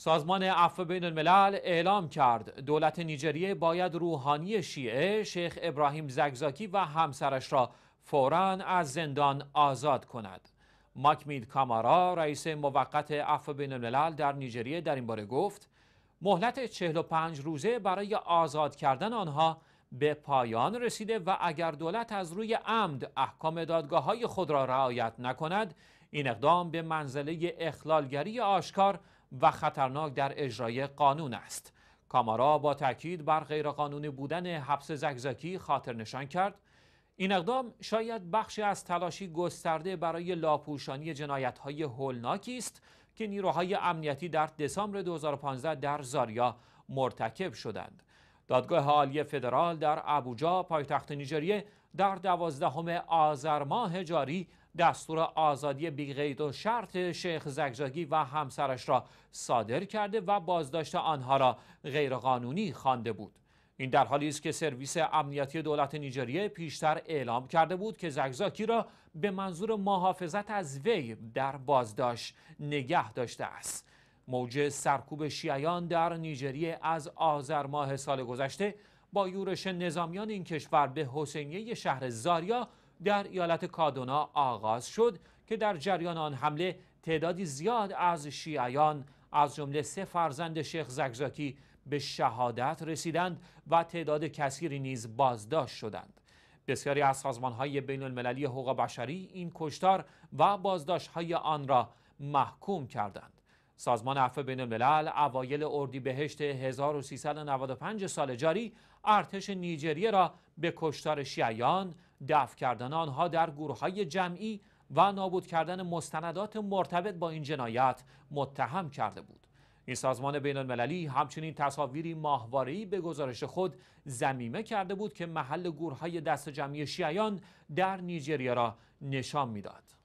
سازمان عفو بین الملل اعلام کرد دولت نیجریه باید روحانی شیعه شیخ ابراهیم زگزاکی و همسرش را فوراً از زندان آزاد کند. ماکمید کامارا رئیس موقت عفو بین الملل در نیجریه در این باره گفت مهلت 45 روزه برای آزاد کردن آنها به پایان رسیده و اگر دولت از روی عمد احکام دادگاه های خود را رعایت نکند این اقدام به منزله اخلالگری آشکار و خطرناک در اجرای قانون است کامارا با تاکید بر غیرقانونی بودن حبس زگزکی خاطر نشان کرد این اقدام شاید بخشی از تلاشی گسترده برای لاپوشانی های هولناکی است که نیروهای امنیتی در دسامبر 2015 در زاریا مرتکب شدند. دادگاه عالی فدرال در ابوجا پایتخت نیجریه در دوازدهم آذر ماه جاری دستور آزادی بیقید و شرط شیخ زگزاگی و همسرش را صادر کرده و بازداشت آنها را غیرقانونی خوانده بود این در حالی است که سرویس امنیتی دولت نیجریه پیشتر اعلام کرده بود که زگزاکی را به منظور محافظت از وی در بازداشت نگه داشته است موج سرکوب شیعیان در نیجریه از آذر ماه سال گذشته با یورش نظامیان این کشور به حسینیه شهر زاریا در ایالت کادونا آغاز شد که در جریان آن حمله تعدادی زیاد از شیعیان از جمله سه فرزند شیخ زگزاکی به شهادت رسیدند و تعداد کثیری نیز بازداشت شدند بسیاری از سازمان های بین المللی حقوق بشری این کشتار و بازداشت های آن را محکوم کردند سازمان عفو بین الملل اوایل اردیبهشت 1395 سال جاری ارتش نیجریه را به کشتار شیعیان دفع کردن آنها در گروه های جمعی و نابود کردن مستندات مرتبط با این جنایت متهم کرده بود این سازمان بین المللی همچنین تصاویری ماهواری به گزارش خود زمیمه کرده بود که محل گورهای دست جمعی شیعیان در نیجریه را نشان میداد.